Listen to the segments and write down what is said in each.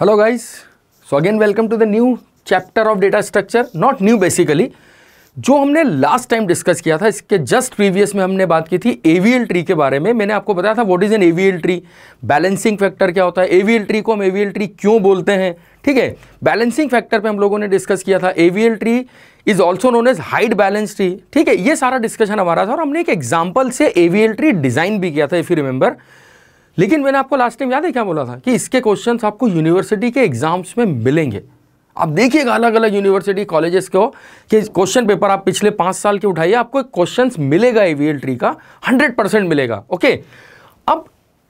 hello guys so again welcome to the new chapter of data structure not new basically जो हमने last time discuss किया था इसके just previous में हमने बात की थी एवीएल ट्री के बारे में मैंने आपको बताया था what is an AVL tree balancing factor क्या होता है एवीएल ट्री को हम एवीएल ट्री क्यों बोलते हैं ठीक है बैलेंसिंग फैक्टर पर हम लोगों ने डिस्कस किया था AVL tree is also known as height balance tree ठीक है ये सारा डिस्कशन हमारा था और हमने एक एग्जाम्पल से एवीएल ट्री डिज़ाइन भी किया था इफ़ यू रिमेंबर लेकिन मैंने आपको लास्ट टाइम याद है क्या बोला था कि इसके क्वेश्चंस आपको यूनिवर्सिटी के एग्जाम्स में मिलेंगे आप देखिएगा अलग अलग यूनिवर्सिटी कॉलेजेस को कि क्वेश्चन पेपर आप पिछले पांच साल के उठाइए आपको एक क्वेश्चन मिलेगा एवीएल ट्री का हंड्रेड परसेंट मिलेगा ओके अब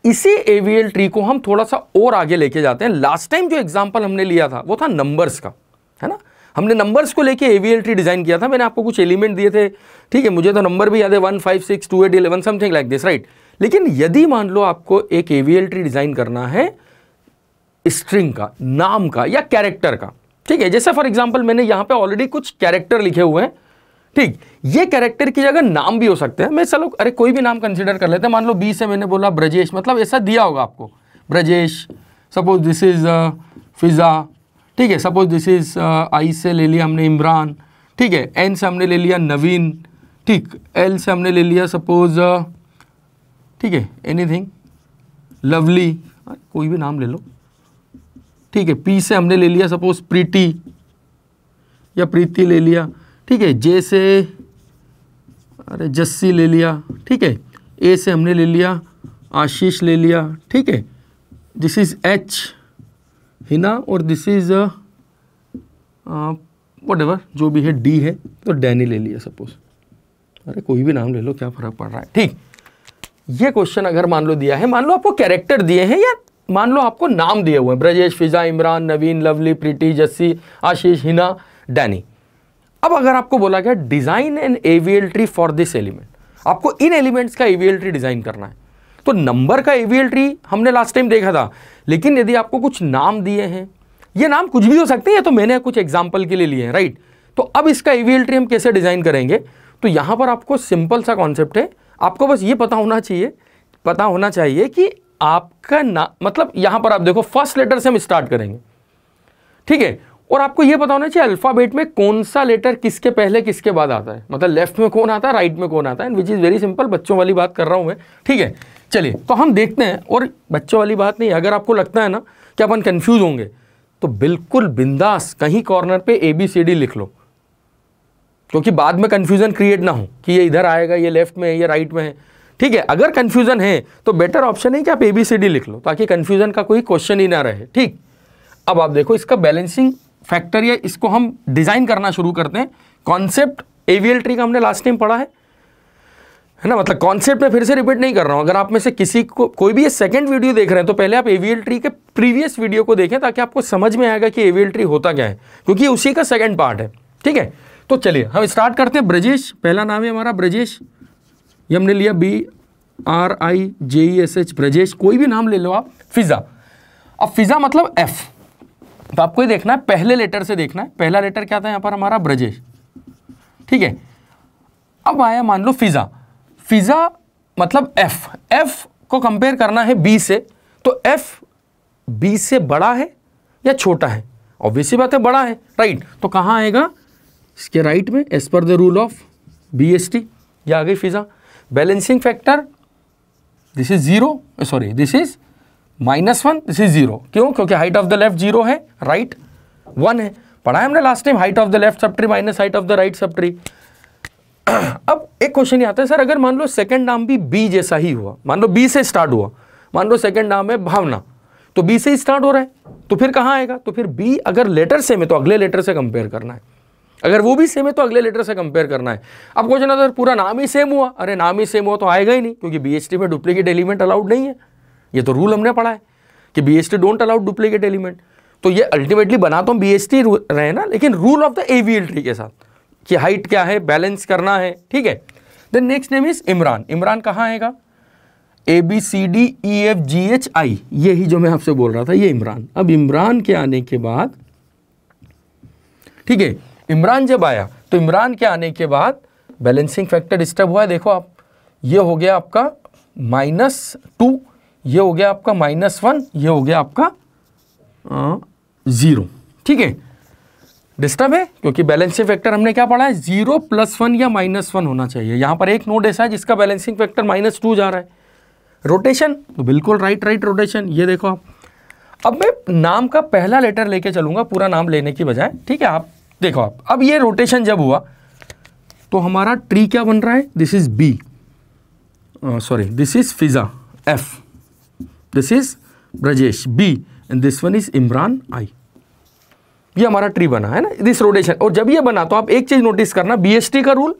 इसी एवीएल ट्री को हम थोड़ा सा और आगे लेके जाते हैं लास्ट टाइम जो एग्जाम्पल हमने लिया था वो था नंबर्स का है ना हमने नंबर्स को लेके एवीएल ट्री डिज़ाइन किया था मैंने आपको कुछ एलिमेंट दिए थे ठीक है मुझे तो नंबर भी याद है one five six two eight eleven something like this right लेकिन यदि मान लो आपको एक एवीएल ट्री डिज़ाइन करना है स्ट्रिंग का नाम का या कैरेक्टर का ठीक है जैसे फॉर एग्जाम्पल मैंने यहाँ पे ऑलरेडी कुछ कैरेक्टर लिखे हुए हैं ठीक ये कैरेक्टर की जगह नाम भी हो सकते हैं मैं चलो अरे कोई भी नाम कंसिडर कर लेते हैं मान लो बी से मैंने बोला ब्रजेश मतलब ऐसा दिया होगा आपको Brajesh suppose this is Fiza ठीक है सपोज दिस इज़ आई से ले लिया हमने इमरान ठीक है एन से हमने ले लिया नवीन ठीक एल से हमने ले लिया सपोज uh, ठीक है एनीथिंग लवली हाँ, कोई भी नाम ले लो ठीक है पी से हमने ले लिया सपोज प्रीति या प्रीति ले लिया ठीक है जे से अरे जस्सी ले लिया ठीक है ए से हमने ले लिया आशीष ले लिया ठीक है दिस इज़ एच हिना और दिस इज़ वट एवर जो भी है डी है तो डैनी ले लिया सपोज अरे कोई भी नाम ले लो क्या फ़र्क पड़ रहा है ठीक ये क्वेश्चन अगर मान लो दिया है मान लो आपको कैरेक्टर दिए हैं या मान लो आपको नाम दिए हुए हैं ब्रजेश फिजा इमरान नवीन लवली प्रीति जस्सी आशीष हिना डैनी अब अगर आपको बोला गया design and AVL tree for this element आपको इन एलिमेंट्स का एवीएल ट्री डिज़ाइन करना है तो नंबर का एवीएल ट्री हमने लास्ट टाइम देखा था लेकिन यदि आपको कुछ नाम दिए हैं ये नाम कुछ भी हो सकते हैं तो मैंने कुछ एग्जाम्पल के लिए लिए हैं राइट तो अब इसका एवीएल ट्री हम कैसे डिज़ाइन करेंगे तो यहां पर आपको सिंपल सा कॉन्सेप्ट है आपको बस ये पता होना चाहिए पता होना चाहिए कि आपका ना मतलब यहाँ पर आप देखो फर्स्ट लेटर से हम स्टार्ट करेंगे ठीक है और आपको यह पता होना चाहिए अल्फ़ाबेट में कौन सा लेटर किसके पहले किसके बाद आता है मतलब लेफ्ट में कौन आता है राइट में कौन आता है and which is very simple बच्चों वाली बात कर रहा हूँ मैं ठीक है चलिए तो हम देखते हैं और बच्चों वाली बात नहीं अगर आपको लगता है ना कि अपन कन्फ्यूज़ होंगे तो बिल्कुल बिंदास कहीं कॉर्नर पे ए बी सी डी लिख लो क्योंकि बाद में कन्फ्यूज़न क्रिएट ना हो कि ये इधर आएगा ये लेफ्ट में है ये राइट में है ठीक है अगर कन्फ्यूज़न है तो बेटर ऑप्शन है कि आप ए बी सी डी लिख लो ताकि कन्फ्यूज़न का कोई क्वेश्चन ही ना रहे ठीक अब आप देखो इसका बैलेंसिंग फैक्टर या इसको हम डिज़ाइन करना शुरू करते हैं कॉन्सेप्ट एवीएल ट्री का हमने लास्ट टाइम पढ़ा है है ना मतलब कॉन्सेप्ट में फिर से रिपीट नहीं कर रहा हूँ अगर आप में से किसी को कोई भी ये सेकंड वीडियो देख रहे हैं तो पहले आप एवीएल ट्री के प्रीवियस वीडियो को देखें ताकि आपको समझ में आएगा कि एवीएल ट्री होता क्या है क्योंकि उसी का सेकेंड पार्ट है ठीक है तो चलिए हम स्टार्ट करते हैं ब्रजेश पहला नाम है हमारा ब्रजेश ये हमने लिया B R I J E S H Brajesh कोई भी नाम ले लो आप फिज़ा अब फिज़ा मतलब एफ़ तो आपको ये देखना है पहले लेटर से देखना है पहला लेटर क्या था यहाँ पर हमारा ब्रजेश ठीक है अब आया मान लो फिज़ा फिज़ा मतलब एफ़ एफ़ को कंपेयर करना है बी से तो एफ़ बी से बड़ा है या छोटा है ऑब्वियसली बात है बड़ा है राइट तो कहाँ आएगा इसके राइट में as per the rule of B S T ये आ गई Fiza balancing factor this is zero sorry this is minus one this is zero क्यों क्योंकि height of the left zero है राइट right, वन है पढ़ा है हमने last time height of the left subtree minus height of the right subtree अब एक question आता है सर अगर मान लो सेकंड नाम भी बी जैसा ही हुआ मान लो बी से स्टार्ट हुआ मान लो सेकंड नाम है भावना तो बी से ही स्टार्ट हो रहा है तो फिर कहाँ आएगा तो फिर बी अगर लेटर सेम है तो अगले लेटर से कंपेयर करना है अगर वो भी सेम है तो अगले लेटर से कंपेयर करना है अब क्वेश्चन आता तो पूरा नाम ही सेम हुआ अरे नाम ही सेम हुआ तो आएगा ही नहीं क्योंकि बी में डुप्लीकेट एलिमेंट अलाउड नहीं है ये तो रूल हमने पढ़ा है कि we don't allowed duplicate element तो ये अल्टीमेटली बना तो हम बी रहे ना लेकिन rule of the AVL tree के साथ कि हाइट क्या है बैलेंस करना है ठीक है then next name is Imran Imran कहाँ आएगा A B C D E F G H I यही जो मैं आपसे बोल रहा था ये इमरान अब इमरान के आने के बाद ठीक है इमरान जब आया तो इमरान के आने के बाद बैलेंसिंग फैक्टर डिस्टर्ब हुआ है देखो आप ये हो गया आपका माइनस टू ये हो गया आपका माइनस वन ये हो गया आपका ज़ीरो ठीक है डिस्टर्ब है क्योंकि बैलेंसिंग फैक्टर हमने क्या पढ़ा है जीरो प्लस वन या माइनस वन होना चाहिए यहां पर एक नोड ऐसा है जिसका बैलेंसिंग फैक्टर माइनस टू जा रहा है रोटेशन तो बिल्कुल राइट राइट रोटेशन ये देखो आप अब मैं नाम का पहला लेटर लेके चलूंगा पूरा नाम लेने की बजाय ठीक है आप देखो आप अब ये रोटेशन जब हुआ तो हमारा ट्री क्या बन रहा है this is B sorry this is Fiza F this is Brajesh B and this one is Imran I ये हमारा ट्री बना है ना दिस रोटेशन और जब ये बना तो आप एक चीज़ नोटिस करना बी का रूल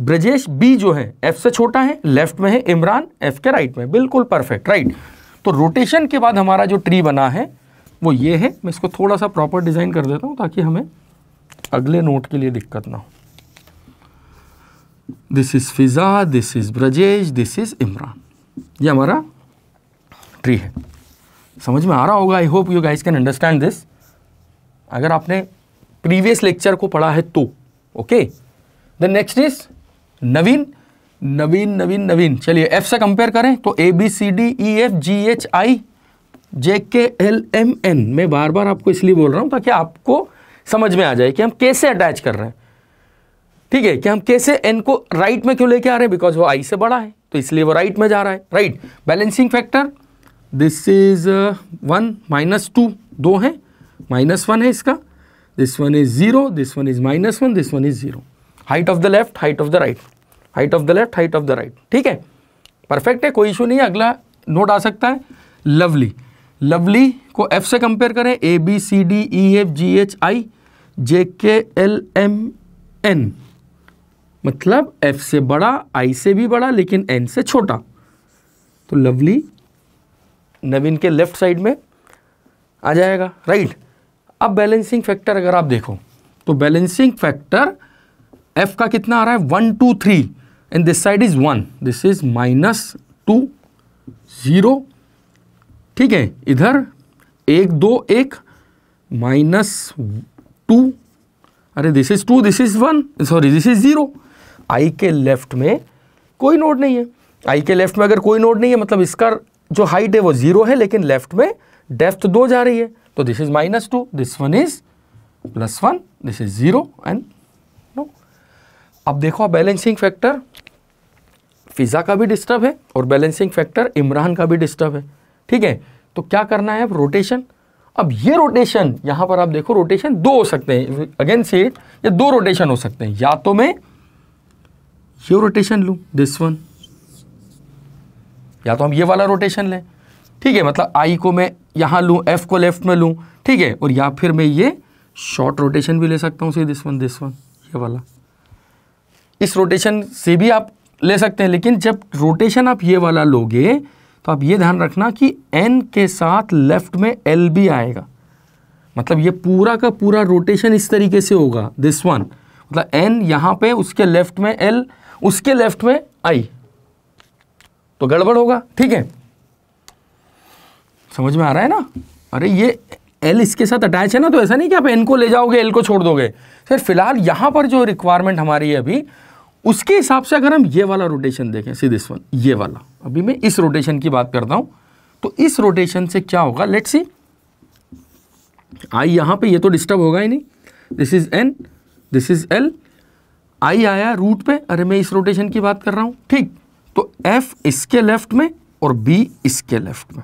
ब्रजेश बी जो है एफ से छोटा है लेफ्ट में है इमरान एफ के राइट में बिल्कुल परफेक्ट राइट तो रोटेशन के बाद हमारा जो ट्री बना है वो ये है मैं इसको थोड़ा सा प्रॉपर डिज़ाइन कर देता हूँ ताकि हमें अगले नोट के लिए दिक्कत ना हो this is Fiza this is Brajesh this is Imran ये हमारा ट्री है समझ में आ रहा होगा I hope you guys can understand this अगर आपने प्रीवियस लेक्चर को पढ़ा है तो okay the next is Naveen Naveen Naveen Naveen चलिए एफ से कंपेयर करें तो A B C D E F G H I J K L M N मैं बार बार आपको इसलिए बोल रहा हूं ताकि आपको समझ में आ जाए कि हम कैसे अटैच कर रहे हैं ठीक है कि हम कैसे एन को राइट में क्यों लेके आ रहे हैं बिकॉज वो आई से बड़ा है तो इसलिए वो राइट में जा रहा है right balancing factor this is one minus two दो है माइनस वन है इसका this one is zero this one is minus one this one is zero height of the left height of the right height of the left height of the right ठीक है perfect है कोई issue नहीं है अगला note आ सकता है लवली लवली को एफ से कंपेयर करें A B C D E F G H I J K L M N मतलब एफ से बड़ा आई से भी बड़ा लेकिन एन से छोटा तो लवली नवीन के लेफ्ट साइड में आ जाएगा राइट अब बैलेंसिंग फैक्टर अगर आप देखो तो बैलेंसिंग फैक्टर एफ का कितना आ रहा है one two three and this side is one this is minus two zero ठीक है इधर एक दो एक माइनस टू अरे this is two this is one sorry this is zero I के लेफ्ट में कोई नोड नहीं है आई के लेफ्ट में अगर कोई नोड नहीं है मतलब इसका जो हाइट है वो जीरो है लेकिन लेफ्ट में डेफ्थ दो जा रही है तो this is minus two this one is plus one this is zero and no अब देखो बैलेंसिंग फैक्टर फिज़ा का भी डिस्टर्ब है और बैलेंसिंग फैक्टर इमरान का भी डिस्टर्ब है ठीक है तो क्या करना है अब रोटेशन अब ये रोटेशन यहां पर आप देखो रोटेशन दो हो सकते हैं अगेन से ये दो रोटेशन हो सकते हैं या तो मैं ये रोटेशन लू दिस वन या तो हम ये वाला रोटेशन लें ठीक है मतलब आई को मैं यहां लू एफ को लेफ्ट में लू ठीक है और या फिर मैं ये शॉर्ट रोटेशन भी ले सकता हूं दिस वन दिस वन ये वाला इस रोटेशन से भी आप ले सकते हैं लेकिन जब रोटेशन आप ये वाला लोगे तो आप ये ध्यान रखना कि एन के साथ लेफ्ट में एल भी आएगा मतलब ये पूरा का पूरा रोटेशन इस तरीके से होगा दिस वन मतलब एन यहाँ पे उसके लेफ्ट में एल उसके लेफ्ट में आई तो गड़बड़ होगा ठीक है समझ में आ रहा है ना अरे ये एल इसके साथ अटैच है ना तो ऐसा नहीं कि आप एन को ले जाओगे एल को छोड़ दोगे सर फिलहाल यहाँ पर जो रिक्वायरमेंट हमारी है अभी उसके हिसाब से अगर हम ये वाला रोटेशन देखें सी दिस वन ये वाला अभी मैं इस रोटेशन की बात करता हूं तो इस रोटेशन से क्या होगा लेट सी आई यहां पे ये तो डिस्टर्ब होगा ही नहीं this is N this is L I आया रूट पे अरे मैं इस रोटेशन की बात कर रहा हूं ठीक तो एफ इसके लेफ्ट में और बी इसके लेफ्ट में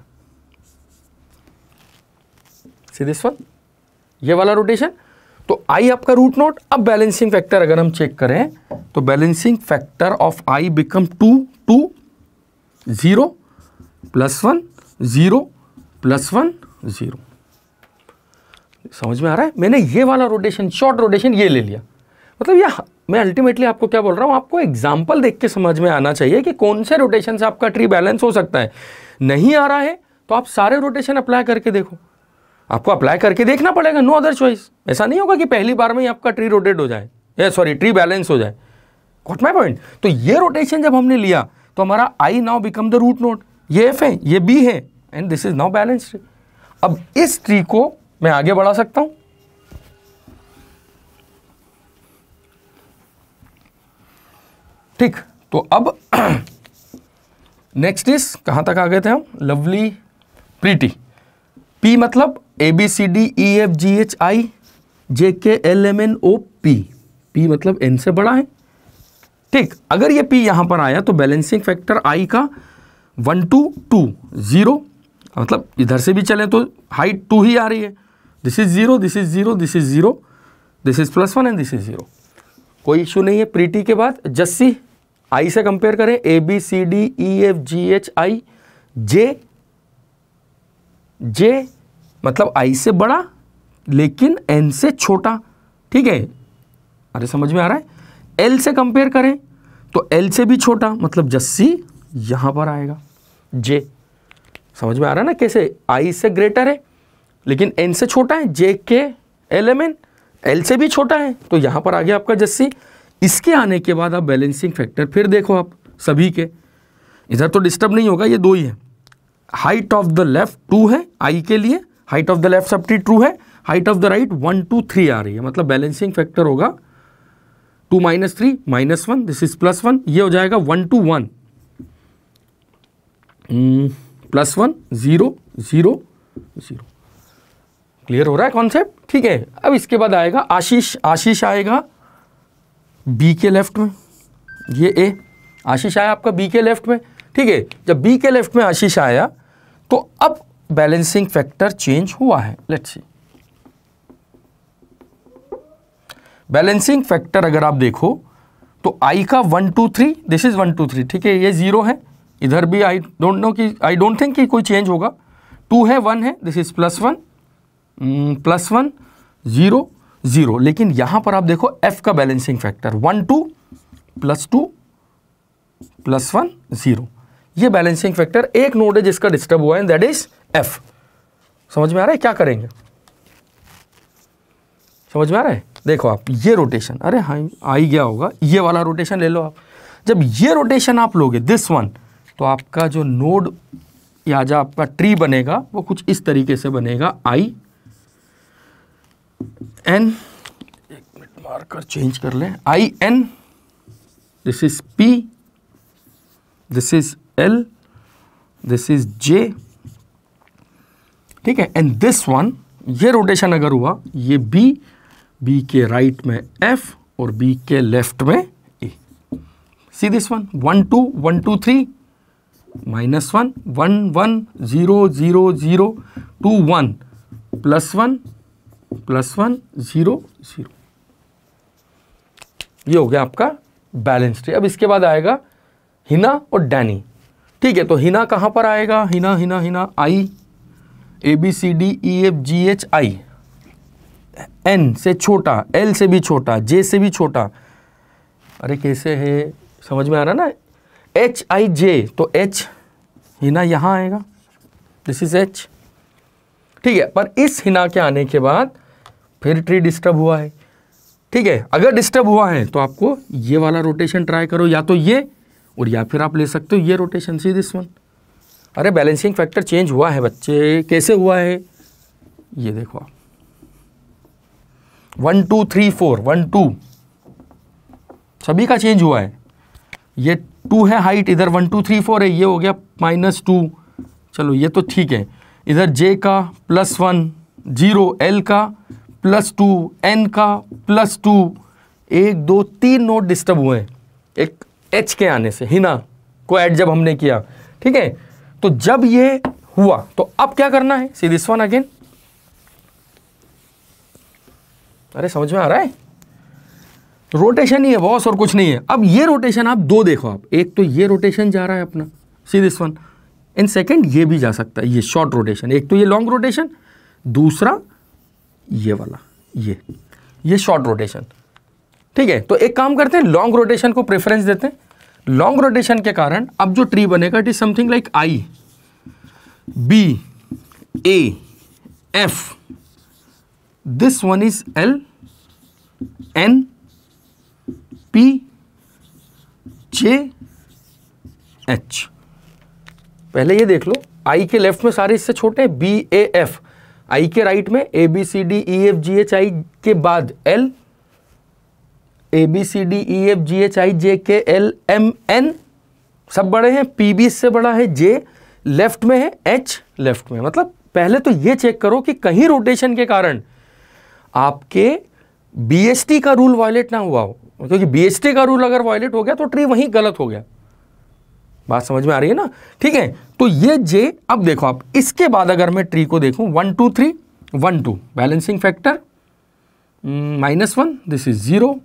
सी दिस वन ये वाला रोटेशन तो आई आपका रूट नोट अब बैलेंसिंग फैक्टर अगर हम चेक करें तो balancing factor of I become two two zero plus one zero plus one zero समझ में आ रहा है मैंने ये वाला रोटेशन शॉर्ट रोटेशन ये ले लिया मतलब यह मैं अल्टीमेटली आपको क्या बोल रहा हूं आपको एग्जाम्पल देख के समझ में आना चाहिए कि कौन से रोटेशन से आपका ट्री बैलेंस हो सकता है नहीं आ रहा है तो आप सारे रोटेशन अप्लाई करके देखो आपको अप्लाई करके देखना पड़ेगा नो अदर चॉइस ऐसा नहीं होगा कि पहली बार में ही आपका ट्री रोटेट हो जाए सॉरी ट्री बैलेंस हो जाए वॉट माई पॉइंट तो ये रोटेशन जब हमने लिया तो हमारा I now become the root node ये एफ है ये बी है and this is now balance अब इस ट्री को मैं आगे बढ़ा सकता हूं ठीक तो अब नेक्स्ट इज कहां तक आ गए थे हम लवली प्रीटी पी मतलब A B C D E F G H I J K L M N O P P मतलब एन से बड़ा है ठीक अगर ये पी यहाँ पर आया तो बैलेंसिंग फैक्टर आई का वन टू टू ज़ीरो मतलब इधर से भी चले तो हाइट टू ही आ रही है this is zero this is zero this is zero this is plus one and this is zero कोई इशू नहीं है प्रीटी के बाद जस्सी आई से कंपेयर करें A B C D E F G H I J J मतलब I से बड़ा लेकिन एन से छोटा ठीक है अरे समझ में आ रहा है एल से कंपेयर करें तो एल से भी छोटा मतलब जस्सी यहां पर आएगा जे समझ में आ रहा है ना कैसे आई से ग्रेटर है लेकिन एन से छोटा है जे K L M N L से भी छोटा है तो यहां पर आ गया आपका जस्सी इसके आने के बाद आप बैलेंसिंग फैक्टर फिर देखो आप सभी के इधर तो डिस्टर्ब नहीं होगा ये दो ही है height of the left two है आई के लिए height of the left subtree two है height of the right one two three आ रही है मतलब बैलेंसिंग फैक्टर होगा two minus three minus one this is plus one ये हो जाएगा one two one plus one zero zero zero clear हो रहा है कॉन्सेप्ट ठीक है अब इसके बाद आएगा आशीष आशीष आएगा बी के लेफ्ट में ये ए आशीष आया आपका बी के लेफ्ट में ठीक है जब बी के लेफ्ट में आशीष आया तो अब बैलेंसिंग फैक्टर चेंज हुआ है लेट्स सी बैलेंसिंग फैक्टर अगर आप देखो तो आई का one two three this is one two three ठीक है ये जीरो है इधर भी आई डोंट नो कि आई डोंट थिंक कि कोई चेंज होगा टू है वन है this is plus one plus one zero zero लेकिन यहां पर आप देखो एफ का balancing factor one two plus two plus one zero ये बैलेंसिंग फैक्टर एक नोड है जिसका डिस्टर्ब हुआ है दैट इज़ एफ समझ में आ रहा है क्या करेंगे समझ में आ रहा है देखो आप ये रोटेशन अरे हाँ आ ही गया होगा ये वाला रोटेशन ले लो आप जब ये रोटेशन आप लोगे दिस वन तो आपका जो नोड या जो आपका ट्री बनेगा वो कुछ इस तरीके से बनेगा आई एन एक मिनट मारकर चेंज कर लें I N this is P this is L this is J ठीक है एंड दिस वन ये रोटेशन अगर हुआ ये बी बी के राइट में एफ और बी के लेफ्ट में A C this one one two one two three minus one one one zero zero zero two one plus one plus one zero zero ये हो गया आपका बैलेंस ट्री अब इसके बाद आएगा हिना और डैनी ठीक है तो हिना कहां पर आएगा Hina Hina Hina I A B C D E F G H I N से छोटा एल से भी छोटा जे से भी छोटा अरे कैसे है समझ में आ रहा ना एच आई जे तो एच हिना यहाँ आएगा दिस इज एच ठीक है पर इस हिना के आने के बाद फिर ट्री डिस्टर्ब हुआ है ठीक है अगर डिस्टर्ब हुआ है तो आपको ये वाला रोटेशन ट्राई करो या तो ये और या फिर आप ले सकते हो ये रोटेशन सी दिस वन अरे बैलेंसिंग फैक्टर चेंज हुआ है बच्चे कैसे हुआ है ये देखो one two three four one two सभी का चेंज हुआ है ये टू है हाइट इधर वन टू थ्री फोर है ये हो गया माइनस टू चलो ये तो ठीक है इधर जे का प्लस वन जीरो एल का प्लस टू एन का प्लस टू एक दो तीन नोट डिस्टर्ब हुए हैं एक एच के आने से हिना को ऐड जब हमने किया ठीक है तो जब ये हुआ तो अब क्या करना है सी दिस वन अगेन अरे समझ में आ रहा है रोटेशन ही है बॉस और कुछ नहीं है अब ये रोटेशन आप दो देखो आप एक तो ये रोटेशन जा रहा है अपना C this one in second ये भी जा सकता है ये शॉर्ट रोटेशन एक तो ये लॉन्ग रोटेशन दूसरा ये वाला ये ये शॉर्ट रोटेशन ठीक है तो एक काम करते हैं लॉन्ग रोटेशन को प्रेफरेंस देते हैं लॉन्ग रोटेशन के कारण अब जो ट्री बनेगा it is something like I B A F this one is L N P J H पहले ये देख लो आई के लेफ्ट में सारे इससे छोटे बी ए एफ आई के राइट में A B C D E F G H I के बाद L A B C D E F G H I J K L M N सब बड़े हैं पी बी इससे बड़ा है जे लेफ्ट में है एच लेफ्ट में मतलब पहले तो ये चेक करो कि कहीं रोटेशन के कारण आपके बी एस टी का रूल वायलेट ना हुआ हो क्योंकि बी एस टी का रूल अगर वायलेट हो गया तो ट्री वहीं गलत हो गया बात समझ में आ रही है ना ठीक है तो ये जे अब देखो आप इसके बाद अगर मैं ट्री को देखूं one two three one two balancing factor minus one this is zero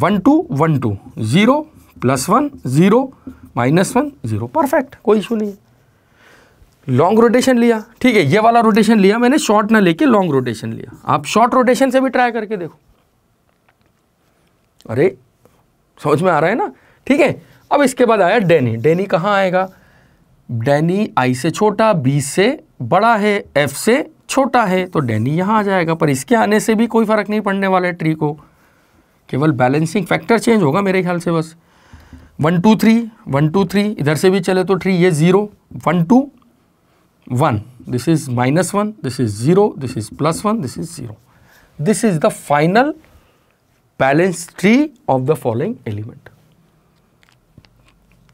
one two one two zero plus one zero minus one zero perfect कोई इशू नहीं है लॉन्ग रोटेशन लिया ठीक है ये वाला रोटेशन लिया मैंने शॉर्ट ना लेके लॉन्ग रोटेशन लिया आप शॉर्ट रोटेशन से भी ट्राई करके देखो अरे समझ में आ रहा है ना ठीक है अब इसके बाद आया डेनी डेनी कहाँ आएगा डेनी आई से छोटा बी से बड़ा है एफ से छोटा है तो डेनी यहाँ आ जाएगा पर इसके आने से भी कोई फर्क नहीं पड़ने वाला है ट्री को केवल बैलेंसिंग फैक्टर चेंज होगा मेरे ख्याल से बस one two three one two three इधर से भी चले तो थ्री ये zero one two one this is minus one this is zero this is plus one this is zero this is the final balance tree of the following element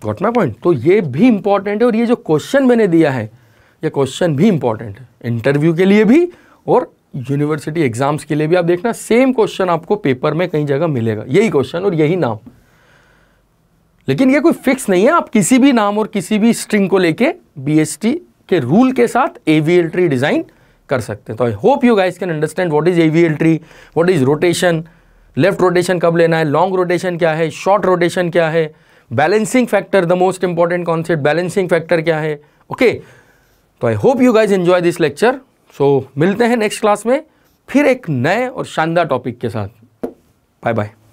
got my point तो ये भी important है और ये जो question मैंने दिया है ये क्वेश्चन भी इंपॉर्टेंट है इंटरव्यू के लिए भी और यूनिवर्सिटी एग्ज़ाम्स के लिए भी आप देखना सेम क्वेश्चन आपको पेपर में कहीं जगह मिलेगा यही क्वेश्चन और यही नाम लेकिन ये कोई फिक्स नहीं है आप किसी भी नाम और किसी भी स्ट्रिंग को लेके बीएसटी के रूल के साथ एवीएल ट्री डिज़ाइन कर सकते हैं तो I hope you guys can understand what is AVL tree what is rotation left rotation कब लेना है लॉन्ग रोटेशन क्या है शॉर्ट रोटेशन क्या है balancing factor the most important concept balancing factor क्या है ओके तो I hope you guys enjoy this lecture so so, मिलते हैं नेक्स्ट क्लास में फिर एक नए और शानदार टॉपिक के साथ बाय बाय